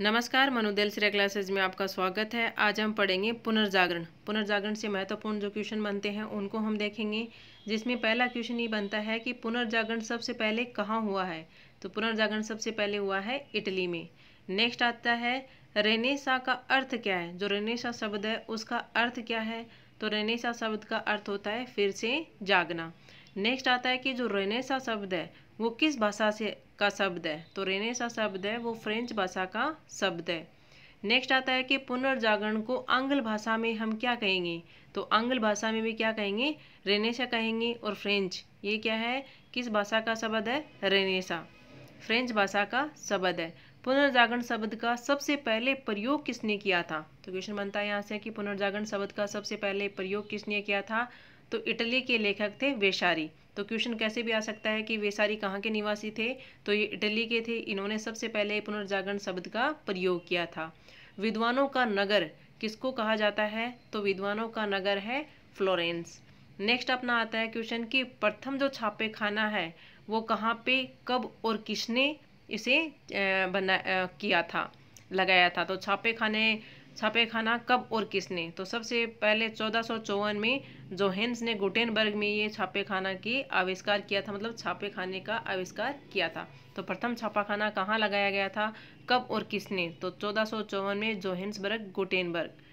नमस्कार मनोदेल सिरा क्लासेज में आपका स्वागत है आज हम पढ़ेंगे पुनर्जागरण पुनर्जागरण से महत्वपूर्ण जो क्वेश्चन बनते हैं उनको हम देखेंगे जिसमें पहला क्वेश्चन ये बनता है कि पुनर्जागरण सबसे पहले कहाँ हुआ है तो पुनर्जागरण सबसे पहले हुआ है इटली में नेक्स्ट आता है रेनेसा का अर्थ क्या है जो रेनेसा शब्द है उसका अर्थ क्या है तो रेनेसा शब्द का अर्थ होता है फिर से जागना नेक्स्ट आता है कि जो रेनेसा शब्द है वो किस भाषा से का शब्द है तो रेनेसा शब्द है वो फ्रेंच भाषा का शब्द है नेक्स्ट आता है कि पुनर्जागरण को आंग्ल भाषा में हम क्या कहेंगे तो आंग्ल भाषा में भी क्या कहेंगे रेनेसा कहेंगे और फ्रेंच ये क्या है किस भाषा का शब्द है रेनेसा फ्रेंच भाषा का शब्द है पुनर्जागरण शब्द का सबसे पहले प्रयोग किसने किया था तो क्वेश्चन बनता है यहाँ से कि पुनर्जागरण शब्द का सबसे पहले प्रयोग किसने किया था तो इटली के लेखक थे वेशारी तो क्वेश्चन कैसे भी आ सकता है कि वे सारी कहाँ के निवासी थे तो ये इटली के थे इन्होंने सबसे पहले पुनर्जागरण शब्द का प्रयोग किया था विद्वानों का नगर किसको कहा जाता है तो विद्वानों का नगर है फ्लोरेंस नेक्स्ट अपना आता है क्वेश्चन कि प्रथम जो छापे खाना है वो कहाँ पे कब और किसने इसे बना किया था लगाया था तो छापे खाने छापेखाना कब और किसने तो सबसे पहले चौदह में जोहेंस ने गुटेनबर्ग में ये छापेखाना की आविष्कार किया था मतलब छापेखाने का आविष्कार किया था तो प्रथम छापाखाना कहाँ लगाया गया था कब और किसने तो चौदह में जोहेंसबर्ग गुटेनबर्ग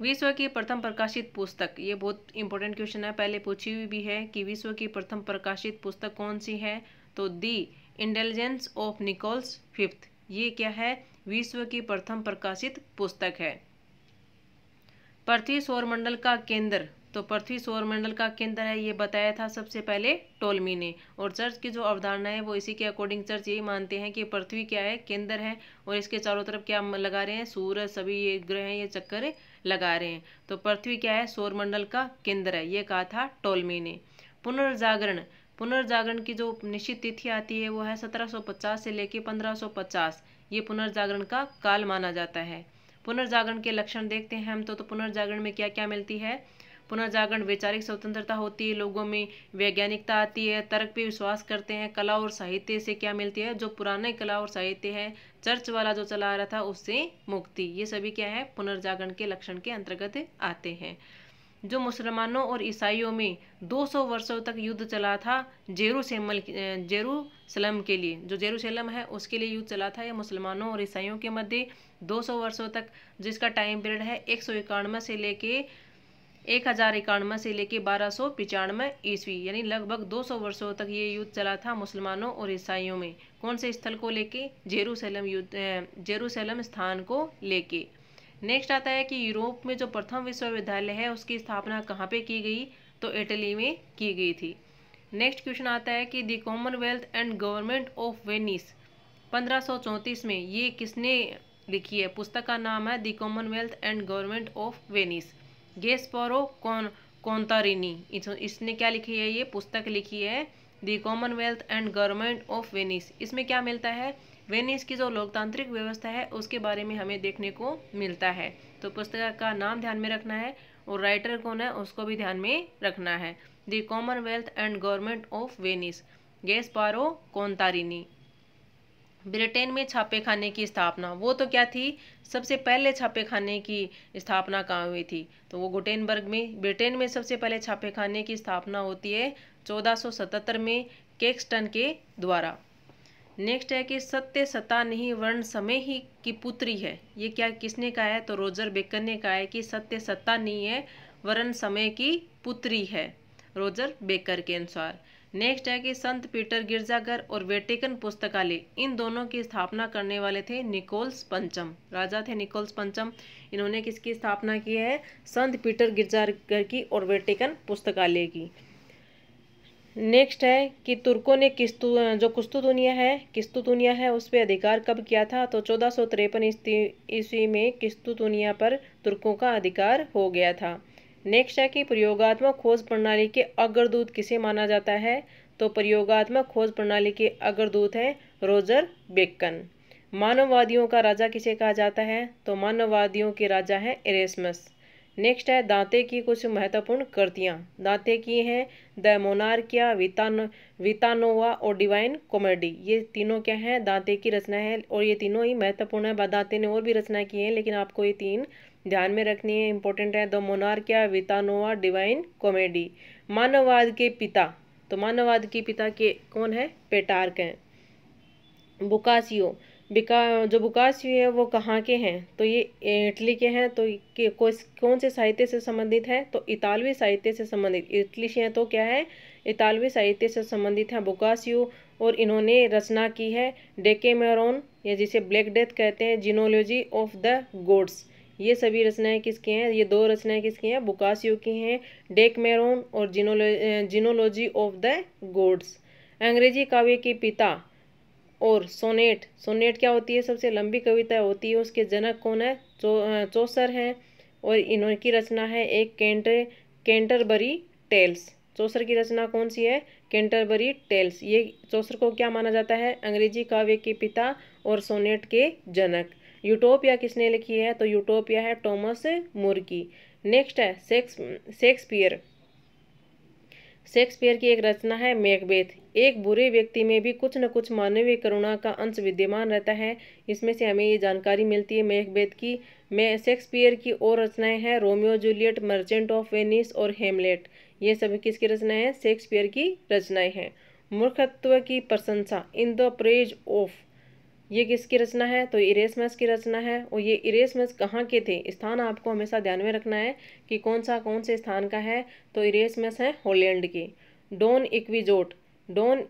विश्व की प्रथम प्रकाशित पुस्तक ये बहुत इंपॉर्टेंट क्वेश्चन है पहले पूछी हुई भी है कि विश्व की प्रथम प्रकाशित पुस्तक कौन सी है तो the intelligence of Nicholas fifth ये क्या है विश्व की प्रथम प्रकाशित पुस्तक है पृथ्वी सौरमंडल का केंद्र तो पृथ्वी सौरमंडल का केंद्र है ये बताया था सबसे पहले टोलमी ने और चर्च की जो अवधारणा है वो इसी के अकॉर्डिंग चर्च यही मानते हैं कि पृथ्वी क्या है केंद्र है और इसके चारों तरफ क्या लगा रहे हैं सूर्य सभी ये ग्रह हैं ये चक्कर लगा रहे हैं तो पृथ्वी क्या है सौरमंडल का केंद्र है ये कहा था टोलमी ने पुनर्जागरण पुनर्जागरण की जो निश्चित तिथि आती है वो है 1750 से लेकर 1550 ये पुनर्जागरण का काल माना जाता है पुनर्जागरण के लक्षण देखते हैं हम तो, तो पुनर्जागरण में क्या क्या मिलती है पुनर्जागरण वैचारिक स्वतंत्रता होती है लोगों में वैज्ञानिकता आती है तर्क पे विश्वास करते हैं कला और साहित्य से क्या मिलती है जो पुराने कला और साहित्य है चर्च वाला जो चला आ रहा था उससे मुक्ति ये सभी क्या है पुनर्जागरण के लक्षण के अंतर्गत आते हैं जो मुसलमानों और ईसाइयों में 200 वर्षों तक युद्ध चला था जेरूसेमल जेरूसलम के लिए जो जेरूसलम है उसके लिए युद्ध चला था यह मुसलमानों और ईसाइयों के मध्य 200 वर्षों तक जिसका टाइम पीरियड है एक सौ इक्यानवे से लेके एक हज़ार इक्यानवे से लेके बारह सौ पचानवे ईस्वी यानी लगभग दो सौ वर्षों तक ये युद्ध चला था मुसलमानों और ईसाइयों में कौन से स्थल को लेके जेरूसलम युद्ध जेरूसलम स्थान को लेके नेक्स्ट आता है कि यूरोप में जो प्रथम विश्वविद्यालय है उसकी स्थापना कहाँ पे की गई तो इटली में की गई थी नेक्स्ट क्वेश्चन आता है कि the Commonwealth and government of Venice पंद्रह में ये किसने लिखी है पुस्तक का नाम है the Commonwealth and government of Venice पोरो कौन कौनतारिनी इसने क्या लिखी है ये पुस्तक लिखी है the Commonwealth and government of Venice इसमें क्या मिलता है वेनिस की जो लोकतांत्रिक व्यवस्था है उसके बारे में हमें देखने को मिलता है तो पुस्तक का नाम ध्यान में रखना है और राइटर कौन है उसको भी ध्यान में रखना है the Commonwealth and government of Venice Gasparo Contarini Britain में छापे खाने की स्थापना वो तो क्या थी सबसे पहले छापे खाने की स्थापना कहाँ हुई थी तो वो गुटेनबर्ग में ब्रिटेन में सबसे पहले छापे खाने की स्थापना होती है 1477 में केक्सटन के द्वारा नेक्स्ट है कि सत्य सता नहीं वर्ण समय ही की पुत्री है ये क्या किसने कहा है तो रोजर बेकन ने कहा है कि सत्य सत्ता नहीं है वर्ण समय की पुत्री है रोजर बेकर के अनुसार नेक्स्ट है कि संत पीटर गिरजाघर और वेटिकन पुस्तकालय इन दोनों की स्थापना करने वाले थे निकोल्स पंचम राजा थे निकोल्स पंचम इन्होंने किसकी स्थापना की है संत पीटर गिरजाघर की और वेटिकन पुस्तकालय की नेक्स्ट है कि तुर्कों ने किस्तु जो कुस्तु दुनिया है किस्तु दुनिया है उस पर अधिकार कब किया था तो चौदह सौ तिरपन ईस्वी में किस्तु दुनिया पर तुर्कों का अधिकार हो गया था नेक्स्ट है कि प्रयोगात्मक खोज प्रणाली के अग्रदूत किसे माना जाता है तो प्रयोगात्मक खोज प्रणाली के अग्रदूत हैं रोजर बेकन मानववादियों का राजा किसे कहा जाता है तो मानववादियों के राजा हैं एरेस्मस नेक्स्ट है दांते की कुछ महत्वपूर्ण कृतियाँ दांते की हैं द मोनार्किया वितानो वितानोवा और डिवाइन कॉमेडी ये तीनों क्या हैं दांते की रचना है और ये तीनों ही महत्वपूर्ण है दांते ने और भी रचना की है लेकिन आपको ये तीन ध्यान में रखनी है इंपॉर्टेंट है the Monarchia Vita Nuova divine comedy मानववाद के पिता तो मानववाद के पिता के कौन है पेटार्क हैं बुकासियो बिका जो बुकाशी है वो कहाँ के हैं तो ये इटली के हैं तो के, कौन से साहित्य से संबंधित है तो इतालवी साहित्य से संबंधित इटली से हैं तो क्या है इतालवी साहित्य से संबंधित हैं बुकासियो और इन्होंने रचना की है डेकेमेरोन या जिसे ब्लैक डेथ कहते हैं जिनोलॉजी ऑफ द गोड्स ये सभी रचनाएं किसकी हैं ये दो रचनाएं किसकी हैं बुकास्यू की हैं डेकमेरोन और genealogy genealogy of the gods अंग्रेजी काव्य के पिता और सोनेट सोनेट क्या होती है सबसे लंबी कविता होती है उसके जनक कौन है चो चौसर हैं और इन्होंने की रचना है एक कैंटर कैंटरबरी टेल्स चौसर की रचना कौन सी है कैंटरबरी टेल्स ये चौसर को क्या माना जाता है अंग्रेजी काव्य के पिता और सोनेट के जनक यूटोपिया किसने लिखी है तो यूटोपिया है टॉमस मुर्की नेक्स्ट है शेक्स शेक्सपियर शेक्सपियर की एक रचना है मेकबेथ एक बुरे व्यक्ति में भी कुछ न कुछ मानवीय करुणा का अंश विद्यमान रहता है इसमें से हमें ये जानकारी मिलती है मेकबेथ की मैं शेक्सपियर की और रचनाएं हैं Romeo Juliet merchant of Venice और हेमलेट ये सभी किसकी रचनाएं हैं शेक्सपियर की रचनाएं हैं मूर्खत्व की प्रशंसा इन द प्रेज ऑफ ये किसकी रचना है तो इरेसमस की रचना है और ये इरेसमस कहाँ के थे स्थान आपको हमेशा ध्यान में रखना है कि कौन सा कौन से स्थान का है तो इरेसमस है हॉलैंड के Don Quixote Don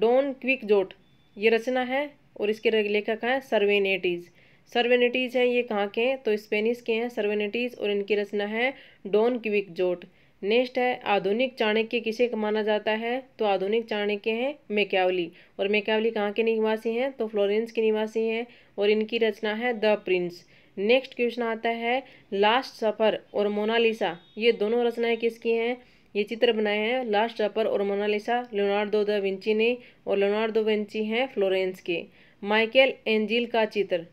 Don Quixote ये रचना है और इसके लेखक हैं सर्वेनेटीज़ सर्वेनेटीज़ हैं ये कहाँ के हैं तो स्पेनिश के हैं सर्वेनेटीज़ और इनकी रचना है डोन क्विक जोट नेक्स्ट है आधुनिक चाणक्य किसे माना जाता है तो आधुनिक चाणक्य हैं मेक्यावली और मेक्यावली कहाँ के निवासी हैं तो फ्लोरेंस के निवासी हैं और इनकी रचना है द प्रिंस नेक्स्ट क्वेश्चन आता है लास्ट सफ़र और मोनालिसा ये दोनों रचनाएं किसकी हैं ये चित्र बनाए हैं लास्ट सफ़र और मोनालिसा लोनार्डो द विंची ने और लोनार्डो विंची हैं फ्लोरेंस के माइकल एंजिल का चित्र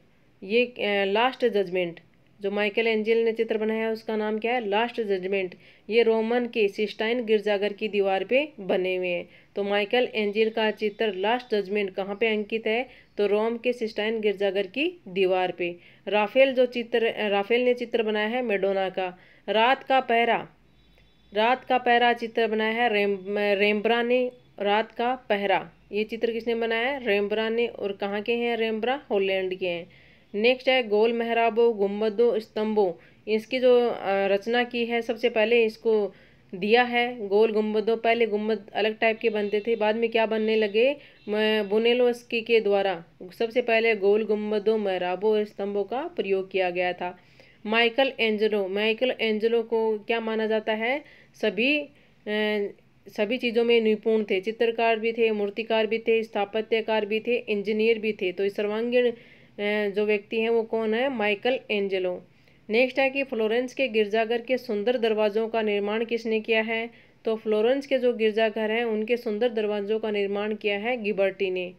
ये लास्ट जजमेंट जो माइकल एंजल ने चित्र बनाया है उसका नाम क्या है लास्ट जजमेंट ये रोमन के सिस्टाइन गिरजाघर की दीवार पे बने हुए हैं तो माइकल एंजल का चित्र लास्ट जजमेंट कहाँ पे अंकित है तो रोम के सिस्टाइन गिरजाघर की दीवार पे राफेल जो चित्र राफेल ने चित्र बनाया है मेडोना का रात का पहरा रात का पहरा चित्र बनाया है रेम रेम्ब्रा ने रात का पहरा ये चित्र किसने बनाया है रेम्ब्रा ने और कहाँ के हैं रेम्ब्रा हॉलैंड के हैं नेक्स्ट है गोल मेहराबों गुम्बदों स्तंभों इसकी जो रचना की है सबसे पहले इसको दिया है गोल गुम्बदों पहले गुम्बद अलग टाइप के बनते थे बाद में क्या बनने लगे बुनेलोस्की के द्वारा सबसे पहले गोल गुम्बदों मेहराबों और स्तंभों का प्रयोग किया गया था माइकल एंजलो माइकल एंजलो को क्या माना जाता है सभी सभी चीज़ों में निपुण थे चित्रकार भी थे मूर्तिकार भी थे स्थापत्यकार भी थे इंजीनियर भी थे तो सर्वांगीण जो व्यक्ति हैं वो कौन है माइकल एंजेलो नेक्स्ट है कि फ्लोरेंस के गिरजाघर के सुंदर दरवाज़ों का निर्माण किसने किया है तो फ्लोरेंस के जो गिरजाघर हैं उनके सुंदर दरवाज़ों का निर्माण किया है गिबर्टी ने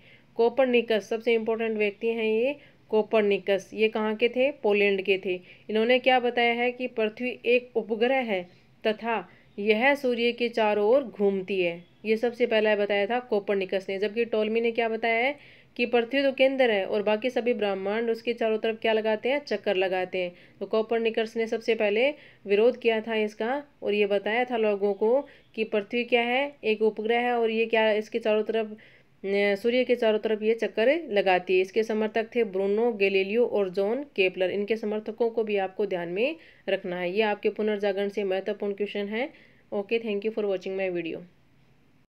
निकस सबसे इम्पोर्टेंट व्यक्ति हैं ये कोपरनिकस ये कहाँ के थे पोलैंड के थे इन्होंने क्या बताया है कि पृथ्वी एक उपग्रह है तथा यह सूर्य के चारों ओर घूमती है ये सबसे पहला बताया था निकस ने जबकि टोलमी ने क्या बताया है कि पृथ्वी तो केंद्र है और बाकी सभी ब्रह्मांड उसके चारों तरफ क्या लगाते हैं चक्कर लगाते हैं तो निकर्स ने सबसे पहले विरोध किया था इसका और ये बताया था लोगों को कि पृथ्वी क्या है एक उपग्रह है और ये क्या इसके चारों तरफ सूर्य के चारों तरफ ये चक्कर लगाती है इसके समर्थक थे ब्रूनो गेलेलियो और जॉन केपलर इनके समर्थकों को भी आपको ध्यान में रखना है ये आपके पुनर्जागरण से महत्वपूर्ण क्वेश्चन है okay thank you for watching my video